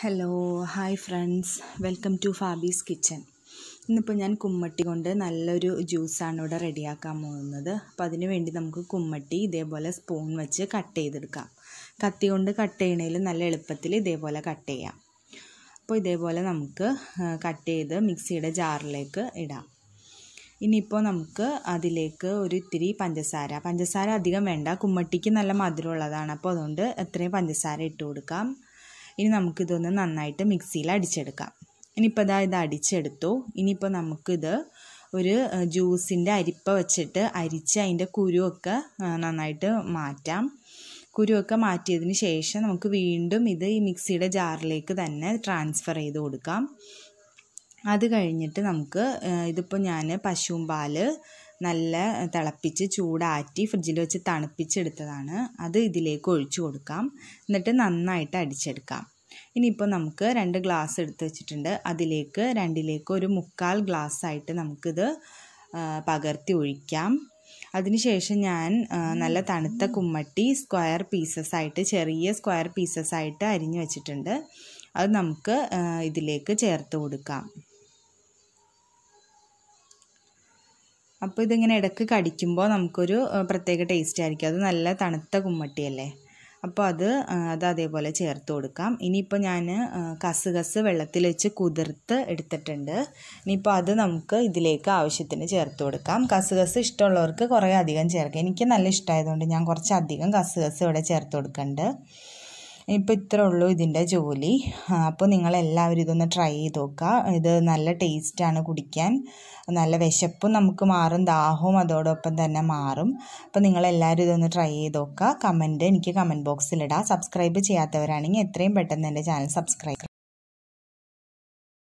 hello hi friends welcome to Fabi's kitchen ഇന്നിപ്പോൾ ഞാൻ കുമ്മട്ടി കൊണ്ട് നല്ലൊരു ജ്യൂസാണ് ഇവിടെ റെഡിയാക്കാൻ പോകുന്നത് അപ്പോൾ അതിന് വേണ്ടി നമുക്ക് കുമ്മട്ടി ഇതേപോലെ സ്പൂൺ വെച്ച് കട്ട് ചെയ്തെടുക്കാം കത്തി കൊണ്ട് കട്ട് ചെയ്യണേൽ നല്ല എളുപ്പത്തിൽ ഇതേപോലെ കട്ട് ചെയ്യാം അപ്പോൾ ഇതേപോലെ നമുക്ക് കട്ട് ചെയ്ത് മിക്സിയുടെ ജാറിലേക്ക് ഇടാം ഇനിയിപ്പോൾ നമുക്ക് അതിലേക്ക് ഒരു ഇത്തിരി പഞ്ചസാര പഞ്ചസാര അധികം വേണ്ട കുമ്മട്ടിക്ക് നല്ല മധുരമുള്ളതാണ് അപ്പോൾ അതുകൊണ്ട് എത്രയും പഞ്ചസാര ഇട്ട് കൊടുക്കാം ഇനി നമുക്കിതൊന്ന് നന്നായിട്ട് മിക്സിയിൽ അടിച്ചെടുക്കാം ഇനിയിപ്പോൾ അതായത് ഇത് അടിച്ചെടുത്തു ഇനിയിപ്പോൾ നമുക്കിത് ഒരു ജ്യൂസിൻ്റെ അരിപ്പ വെച്ചിട്ട് അരിച്ച് അതിൻ്റെ കുരുവൊക്കെ നന്നായിട്ട് മാറ്റാം കുരുവൊക്കെ മാറ്റിയതിന് ശേഷം നമുക്ക് വീണ്ടും ഇത് ഈ മിക്സിയുടെ ജാറിലേക്ക് തന്നെ ട്രാൻസ്ഫർ ചെയ്ത് കൊടുക്കാം അത് കഴിഞ്ഞിട്ട് നമുക്ക് ഇതിപ്പോൾ ഞാൻ പശുവും പാല് നല്ല തിളപ്പിച്ച് ചൂടാറ്റി ഫ്രിഡ്ജിൽ വെച്ച് തണുപ്പിച്ചെടുത്തതാണ് അത് ഇതിലേക്ക് ഒഴിച്ചു കൊടുക്കാം എന്നിട്ട് നന്നായിട്ട് അടിച്ചെടുക്കാം ഇനിയിപ്പോൾ നമുക്ക് രണ്ട് ഗ്ലാസ് എടുത്ത് വെച്ചിട്ടുണ്ട് അതിലേക്ക് രണ്ടിലേക്ക് ഒരു മുക്കാൽ ഗ്ലാസ് ആയിട്ട് നമുക്കിത് പകർത്തി ഒഴിക്കാം അതിനുശേഷം ഞാൻ നല്ല തണുത്ത കുമ്മട്ടി സ്ക്വയർ പീസസ് ആയിട്ട് ചെറിയ സ്ക്വയർ പീസസ് ആയിട്ട് അരിഞ്ഞു വെച്ചിട്ടുണ്ട് അത് നമുക്ക് ഇതിലേക്ക് ചേർത്ത് കൊടുക്കാം അപ്പോൾ ഇതിങ്ങനെ ഇടയ്ക്ക് കടിക്കുമ്പോൾ നമുക്കൊരു പ്രത്യേക ടേസ്റ്റ് ആയിരിക്കും അത് നല്ല തണുത്ത കുമ്മട്ടിയല്ലേ അപ്പോൾ അത് അത് അതേപോലെ ചേർത്ത് കൊടുക്കാം ഇനിയിപ്പോൾ ഞാൻ കസുകസ് വെള്ളത്തിൽ വെച്ച് കുതിർത്ത് എടുത്തിട്ടുണ്ട് ഇനിയിപ്പോൾ അത് നമുക്ക് ഇതിലേക്ക് ആവശ്യത്തിന് ചേർത്ത് കൊടുക്കാം കസുകസ് ഇഷ്ടമുള്ളവർക്ക് കുറേ അധികം ചേർക്കാം എനിക്ക് നല്ല ഇഷ്ടമായതുകൊണ്ട് ഞാൻ കുറച്ചധികം കസുകസ് ഇവിടെ ചേർത്ത് കൊടുക്കുന്നുണ്ട് ഇപ്പോൾ ഇത്രേ ഉള്ളൂ ഇതിൻ്റെ ജോലി അപ്പോൾ നിങ്ങളെല്ലാവരും ഇതൊന്ന് ട്രൈ ചെയ്ത് നോക്കുക ഇത് നല്ല ടേസ്റ്റാണ് കുടിക്കാൻ നല്ല വിശപ്പും നമുക്ക് മാറും ദാഹവും അതോടൊപ്പം തന്നെ മാറും അപ്പോൾ നിങ്ങളെല്ലാവരും ഇതൊന്ന് ട്രൈ ചെയ്ത് നോക്കുക കമൻറ്റ് എനിക്ക് കമൻറ്റ് ബോക്സിലിടാം സബ്സ്ക്രൈബ് ചെയ്യാത്തവരാണെങ്കിൽ എത്രയും പെട്ടെന്ന് എൻ്റെ ചാനൽ സബ്സ്ക്രൈബ്